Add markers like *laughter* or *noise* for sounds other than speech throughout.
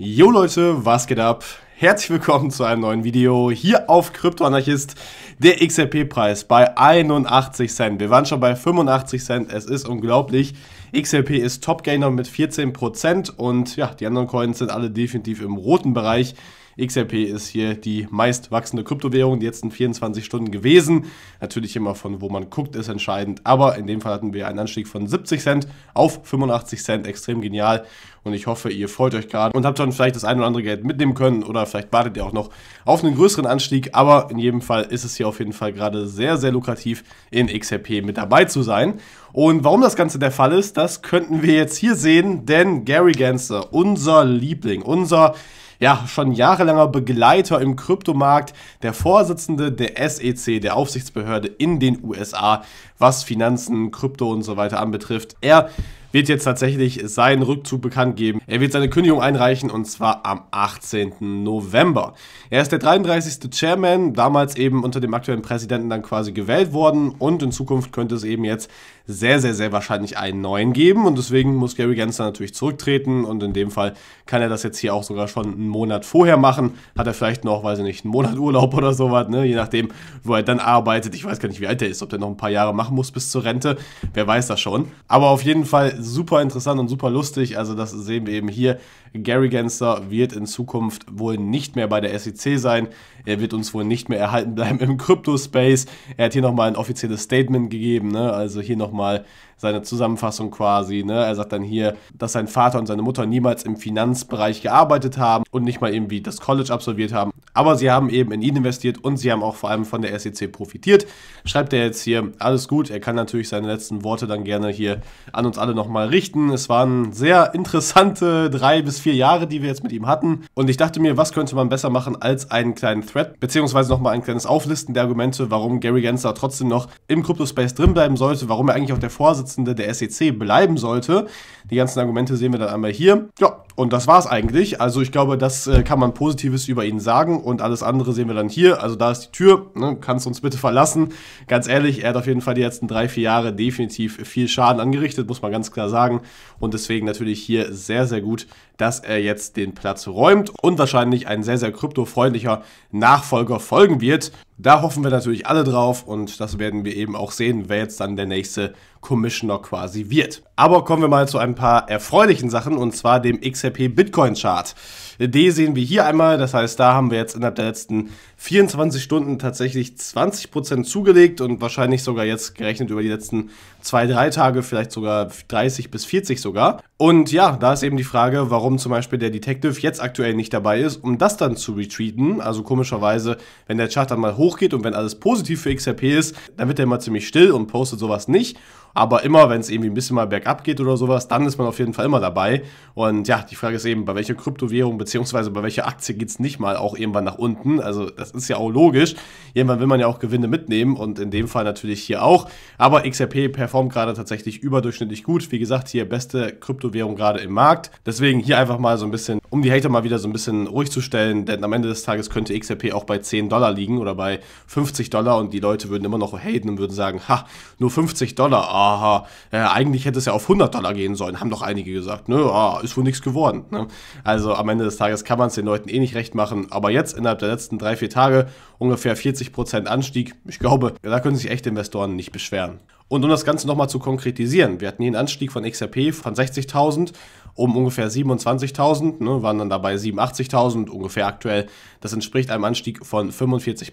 Jo Leute, was geht ab? Herzlich willkommen zu einem neuen Video hier auf Kryptoanarchist. Der XRP-Preis bei 81 Cent. Wir waren schon bei 85 Cent. Es ist unglaublich. XRP ist Top-Gainer mit 14% und ja, die anderen Coins sind alle definitiv im roten Bereich. XRP ist hier die meist wachsende Kryptowährung, die jetzt in 24 Stunden gewesen. Natürlich immer von wo man guckt, ist entscheidend. Aber in dem Fall hatten wir einen Anstieg von 70 Cent auf 85 Cent. Extrem genial. Und ich hoffe, ihr freut euch gerade und habt schon vielleicht das ein oder andere Geld mitnehmen können oder vielleicht wartet ihr auch noch auf einen größeren Anstieg. Aber in jedem Fall ist es hier auf jeden Fall gerade sehr, sehr lukrativ, in XRP mit dabei zu sein. Und warum das Ganze der Fall ist, das könnten wir jetzt hier sehen, denn Gary Gensler, unser Liebling, unser ja schon jahrelanger Begleiter im Kryptomarkt, der Vorsitzende der SEC, der Aufsichtsbehörde in den USA, was Finanzen, Krypto und so weiter anbetrifft. Er wird jetzt tatsächlich seinen Rückzug bekannt geben. Er wird seine Kündigung einreichen und zwar am 18. November. Er ist der 33. Chairman, damals eben unter dem aktuellen Präsidenten dann quasi gewählt worden und in Zukunft könnte es eben jetzt sehr, sehr, sehr wahrscheinlich einen neuen geben und deswegen muss Gary Gensler natürlich zurücktreten und in dem Fall kann er das jetzt hier auch sogar schon einen Monat vorher machen. Hat er vielleicht noch, weiß ich nicht, einen Monat Urlaub oder sowas, ne? je nachdem, wo er dann arbeitet. Ich weiß gar nicht, wie alt er ist, ob der noch ein paar Jahre machen muss bis zur Rente. Wer weiß das schon. Aber auf jeden Fall super interessant und super lustig. Also das sehen wir eben hier Gary Gensler wird in Zukunft wohl nicht mehr bei der SEC sein. Er wird uns wohl nicht mehr erhalten bleiben im Crypto-Space. Er hat hier nochmal ein offizielles Statement gegeben, ne? also hier nochmal seine Zusammenfassung quasi. Ne? Er sagt dann hier, dass sein Vater und seine Mutter niemals im Finanzbereich gearbeitet haben und nicht mal irgendwie das College absolviert haben. Aber sie haben eben in ihn investiert und sie haben auch vor allem von der SEC profitiert. Schreibt er jetzt hier, alles gut. Er kann natürlich seine letzten Worte dann gerne hier an uns alle nochmal richten. Es waren sehr interessante drei bis vier Jahre, die wir jetzt mit ihm hatten. Und ich dachte mir, was könnte man besser machen als einen kleinen Thread, beziehungsweise nochmal ein kleines Auflisten der Argumente, warum Gary Gensler trotzdem noch im Kryptospace drin bleiben sollte, warum er eigentlich auch der Vorsitzende der SEC bleiben sollte. Die ganzen Argumente sehen wir dann einmal hier. Ja, und das war's eigentlich. Also ich glaube, das äh, kann man Positives über ihn sagen und alles andere sehen wir dann hier. Also da ist die Tür, ne? kannst uns bitte verlassen. Ganz ehrlich, er hat auf jeden Fall die letzten drei, vier Jahre definitiv viel Schaden angerichtet, muss man ganz klar sagen. Und deswegen natürlich hier sehr, sehr gut, dass er jetzt den Platz räumt und wahrscheinlich ein sehr, sehr kryptofreundlicher Nachfolger folgen wird. Da hoffen wir natürlich alle drauf und das werden wir eben auch sehen, wer jetzt dann der nächste Commissioner quasi wird. Aber kommen wir mal zu ein paar erfreulichen Sachen und zwar dem XRP Bitcoin Chart. Die sehen wir hier einmal, das heißt, da haben wir jetzt innerhalb der letzten 24 Stunden tatsächlich 20% zugelegt und wahrscheinlich sogar jetzt gerechnet über die letzten 2, 3 Tage vielleicht sogar 30 bis 40 sogar. Und ja, da ist eben die Frage, warum zum Beispiel der Detective jetzt aktuell nicht dabei ist, um das dann zu retreaten. Also komischerweise, wenn der Chart dann mal hoch hochgeht und wenn alles positiv für XRP ist, dann wird er immer ziemlich still und postet sowas nicht. Aber immer, wenn es irgendwie ein bisschen mal bergab geht oder sowas, dann ist man auf jeden Fall immer dabei. Und ja, die Frage ist eben, bei welcher Kryptowährung bzw. bei welcher Aktie geht es nicht mal auch irgendwann nach unten? Also das ist ja auch logisch. Irgendwann will man ja auch Gewinne mitnehmen und in dem Fall natürlich hier auch. Aber XRP performt gerade tatsächlich überdurchschnittlich gut. Wie gesagt, hier beste Kryptowährung gerade im Markt. Deswegen hier einfach mal so ein bisschen um die Hater mal wieder so ein bisschen ruhig zu stellen, denn am Ende des Tages könnte XRP auch bei 10 Dollar liegen oder bei 50 Dollar und die Leute würden immer noch haten und würden sagen, ha, nur 50 Dollar, aha, äh, eigentlich hätte es ja auf 100 Dollar gehen sollen, haben doch einige gesagt, ne, ah, ist wohl nichts geworden. Ne? Also am Ende des Tages kann man es den Leuten eh nicht recht machen, aber jetzt innerhalb der letzten drei, vier Tage ungefähr 40% Anstieg, ich glaube, da können sich echte Investoren nicht beschweren. Und um das Ganze nochmal zu konkretisieren, wir hatten hier einen Anstieg von XRP von 60.000 um ungefähr 27.000, ne, waren dann dabei 87.000 ungefähr aktuell. Das entspricht einem Anstieg von 45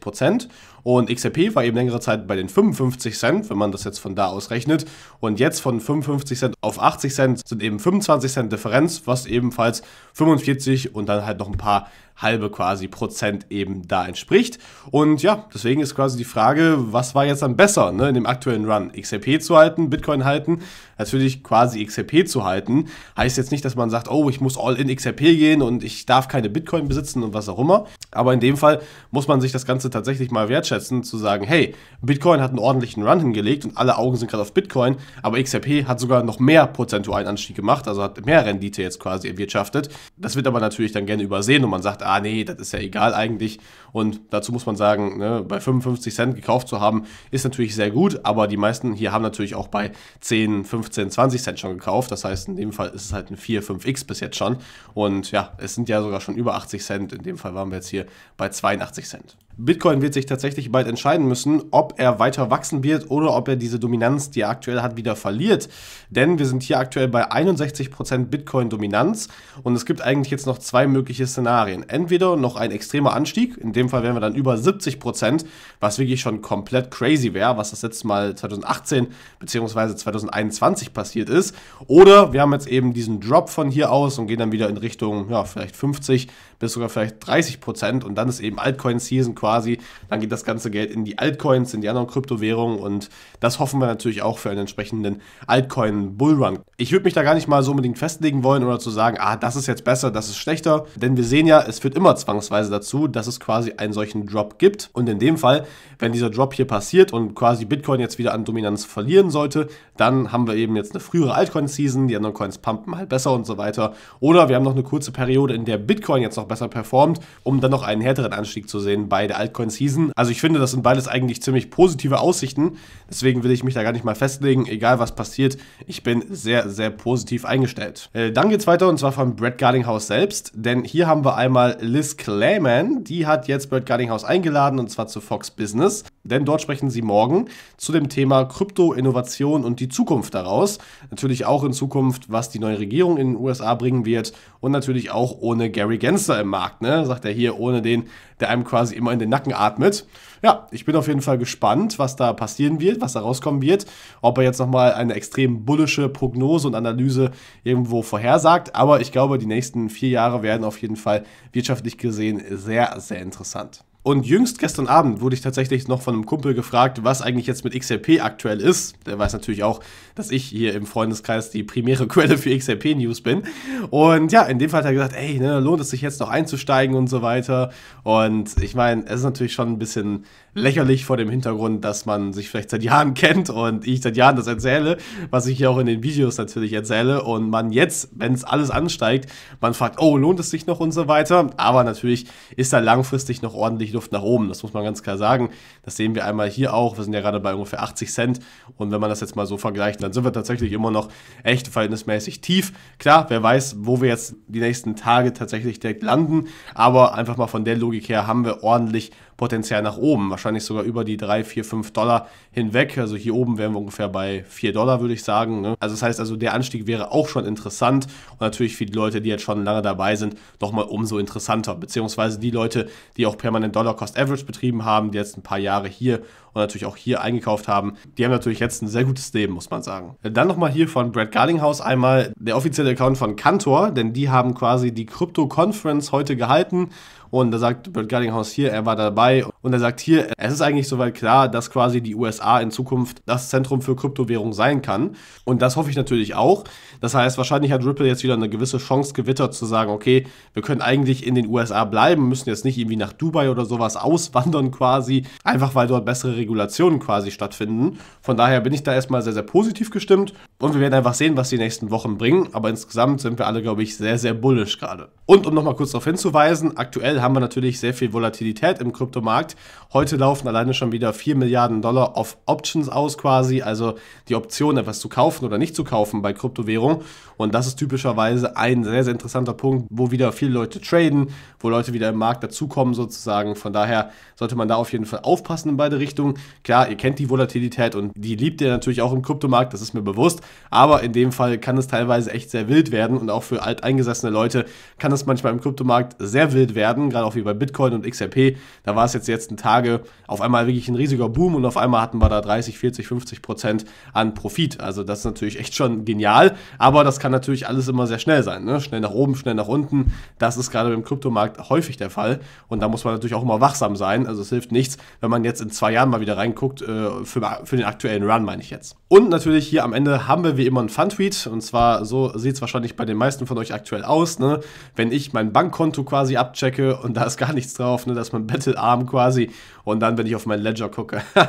Und XRP war eben längere Zeit bei den 55 Cent, wenn man das jetzt von da aus rechnet. Und jetzt von 55 Cent auf 80 Cent sind eben 25 Cent Differenz, was ebenfalls 45 und dann halt noch ein paar halbe quasi Prozent eben da entspricht. Und ja, deswegen ist quasi die Frage, was war jetzt dann besser ne, in dem aktuellen Run? XRP zu halten, Bitcoin halten? natürlich quasi XRP zu halten. Heißt jetzt nicht, dass man sagt, oh, ich muss all in XRP gehen und ich darf keine Bitcoin besitzen und was auch immer. Aber in dem Fall muss man sich das Ganze tatsächlich mal wertschätzen, zu sagen, hey, Bitcoin hat einen ordentlichen Run hingelegt und alle Augen sind gerade auf Bitcoin, aber XRP hat sogar noch mehr prozentualen Anstieg gemacht, also hat mehr Rendite jetzt quasi erwirtschaftet. Das wird aber natürlich dann gerne übersehen und man sagt, ah nee, das ist ja egal eigentlich. Und dazu muss man sagen, ne, bei 55 Cent gekauft zu haben, ist natürlich sehr gut, aber die meisten hier haben natürlich auch bei 10, 15, 15, 20 Cent schon gekauft. Das heißt, in dem Fall ist es halt ein 4, 5x bis jetzt schon. Und ja, es sind ja sogar schon über 80 Cent. In dem Fall waren wir jetzt hier bei 82 Cent. Bitcoin wird sich tatsächlich bald entscheiden müssen, ob er weiter wachsen wird oder ob er diese Dominanz, die er aktuell hat, wieder verliert. Denn wir sind hier aktuell bei 61% Bitcoin-Dominanz und es gibt eigentlich jetzt noch zwei mögliche Szenarien. Entweder noch ein extremer Anstieg, in dem Fall wären wir dann über 70%, was wirklich schon komplett crazy wäre, was das letzte Mal 2018 bzw. 2021 passiert ist. Oder wir haben jetzt eben diesen Drop von hier aus und gehen dann wieder in Richtung, ja, vielleicht 50 bis sogar vielleicht 30 Prozent und dann ist eben Altcoin-Season quasi. Dann geht das ganze Geld in die Altcoins, in die anderen Kryptowährungen und das hoffen wir natürlich auch für einen entsprechenden Altcoin-Bullrun. Ich würde mich da gar nicht mal so unbedingt festlegen wollen oder zu sagen, ah, das ist jetzt besser, das ist schlechter, denn wir sehen ja, es führt immer zwangsweise dazu, dass es quasi einen solchen Drop gibt und in dem Fall, wenn dieser Drop hier passiert und quasi Bitcoin jetzt wieder an Dominanz verlieren sollte, dann haben wir eben jetzt eine frühere Altcoin-Season, die anderen Coins pumpen halt besser und so weiter oder wir haben noch eine kurze Periode, in der Bitcoin jetzt noch besser besser performt, um dann noch einen härteren Anstieg zu sehen bei der Altcoin-Season. Also ich finde, das sind beides eigentlich ziemlich positive Aussichten. Deswegen will ich mich da gar nicht mal festlegen, egal was passiert. Ich bin sehr, sehr positiv eingestellt. Äh, dann geht's weiter und zwar von Brad Gardinghouse selbst, denn hier haben wir einmal Liz Clayman, die hat jetzt Brad Gardinghouse eingeladen und zwar zu Fox Business. Denn dort sprechen sie morgen zu dem Thema Krypto, Innovation und die Zukunft daraus. Natürlich auch in Zukunft, was die neue Regierung in den USA bringen wird. Und natürlich auch ohne Gary Gensler im Markt, ne? Sagt er hier, ohne den, der einem quasi immer in den Nacken atmet. Ja, ich bin auf jeden Fall gespannt, was da passieren wird, was da rauskommen wird. Ob er jetzt nochmal eine extrem bullische Prognose und Analyse irgendwo vorhersagt. Aber ich glaube, die nächsten vier Jahre werden auf jeden Fall wirtschaftlich gesehen sehr, sehr interessant. Und jüngst gestern Abend wurde ich tatsächlich noch von einem Kumpel gefragt, was eigentlich jetzt mit XRP aktuell ist. Der weiß natürlich auch, dass ich hier im Freundeskreis die primäre *laughs* Quelle für XRP-News bin. Und ja, in dem Fall hat er gesagt, ey, ne, lohnt es sich jetzt noch einzusteigen und so weiter. Und ich meine, es ist natürlich schon ein bisschen lächerlich vor dem Hintergrund, dass man sich vielleicht seit Jahren *laughs* kennt und ich seit Jahren das erzähle, was ich hier auch in den Videos natürlich erzähle. Und man jetzt, wenn es alles ansteigt, man fragt, oh, lohnt es sich noch und so weiter. Aber natürlich ist da langfristig noch ordentlich Luft nach oben. Das muss man ganz klar sagen. Das sehen wir einmal hier auch. Wir sind ja gerade bei ungefähr 80 Cent. Und wenn man das jetzt mal so vergleicht, dann sind wir tatsächlich immer noch echt verhältnismäßig tief. Klar, wer weiß, wo wir jetzt die nächsten Tage tatsächlich direkt landen. Aber einfach mal von der Logik her haben wir ordentlich Potenzial nach oben. Wahrscheinlich sogar über die 3, 4, 5 Dollar hinweg. Also hier oben wären wir ungefähr bei 4 Dollar, würde ich sagen. Ne? Also das heißt also, der Anstieg wäre auch schon interessant. Und natürlich für die Leute, die jetzt schon lange dabei sind, nochmal umso interessanter. Beziehungsweise die Leute, die auch permanent Dollar Dollar Cost Average betrieben haben, die jetzt ein paar Jahre hier und natürlich auch hier eingekauft haben. Die haben natürlich jetzt ein sehr gutes Leben, muss man sagen. Dann nochmal hier von Brad Garlinghouse einmal der offizielle Account von Kantor, denn die haben quasi die Crypto Conference heute gehalten und da sagt Brad Gardinghaus hier, er war dabei und er sagt hier, es ist eigentlich soweit klar, dass quasi die USA in Zukunft das Zentrum für Kryptowährung sein kann. Und das hoffe ich natürlich auch. Das heißt, wahrscheinlich hat Ripple jetzt wieder eine gewisse Chance gewittert zu sagen, okay, wir können eigentlich in den USA bleiben, müssen jetzt nicht irgendwie nach Dubai oder sowas auswandern quasi, einfach weil dort bessere Regulationen quasi stattfinden. Von daher bin ich da erstmal sehr, sehr positiv gestimmt und wir werden einfach sehen, was die nächsten Wochen bringen. Aber insgesamt sind wir alle, glaube ich, sehr, sehr bullisch gerade. Und um nochmal kurz darauf hinzuweisen, aktuell haben wir natürlich sehr viel Volatilität im Kryptomarkt. Heute laufen alleine schon wieder 4 Milliarden Dollar auf Options aus quasi, also die Option, etwas zu kaufen oder nicht zu kaufen bei Kryptowährung. Und das ist typischerweise ein sehr, sehr interessanter Punkt, wo wieder viele Leute traden, wo Leute wieder im Markt dazukommen sozusagen. Von daher sollte man da auf jeden Fall aufpassen in beide Richtungen. Klar, ihr kennt die Volatilität und die liebt ihr natürlich auch im Kryptomarkt, das ist mir bewusst. Aber in dem Fall kann es teilweise echt sehr wild werden und auch für alteingesessene Leute kann es manchmal im Kryptomarkt sehr wild werden, gerade auch wie bei Bitcoin und XRP. Da war es jetzt die letzten Tage auf einmal wirklich ein riesiger Boom und auf einmal hatten wir da 30, 40, 50 Prozent an Profit. Also das ist natürlich echt schon genial, aber das kann natürlich alles immer sehr schnell sein. Ne? Schnell nach oben, schnell nach unten. Das ist gerade im Kryptomarkt häufig der Fall und da muss man natürlich auch immer wachsam sein. Also es hilft nichts, wenn man jetzt in zwei Jahren mal wieder wieder reinguckt, äh, für, für den aktuellen Run meine ich jetzt. Und natürlich hier am Ende haben wir wie immer einen Fun-Tweet. Und zwar, so sieht es wahrscheinlich bei den meisten von euch aktuell aus. Ne? Wenn ich mein Bankkonto quasi abchecke und da ist gar nichts drauf, ne? mein Battle-Arm quasi. Und dann, wenn ich auf mein Ledger gucke. *laughs*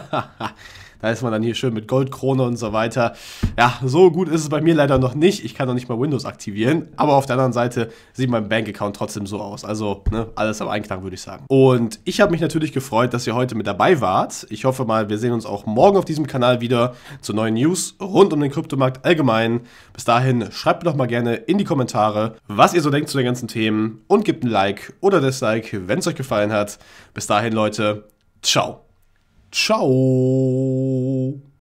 Da ist man dann hier schön mit Goldkrone und so weiter. Ja, so gut ist es bei mir leider noch nicht. Ich kann noch nicht mal Windows aktivieren. Aber auf der anderen Seite sieht mein Bank-Account trotzdem so aus. Also ne, alles am Einklang, würde ich sagen. Und ich habe mich natürlich gefreut, dass ihr heute mit dabei wart. Ich hoffe mal, wir sehen uns auch morgen auf diesem Kanal wieder zu neuen News rund um den Kryptomarkt allgemein. Bis dahin, schreibt doch mal gerne in die Kommentare, was ihr so denkt zu den ganzen Themen und gebt ein Like oder Dislike, wenn es euch gefallen hat. Bis dahin, Leute, ciao. Ciao.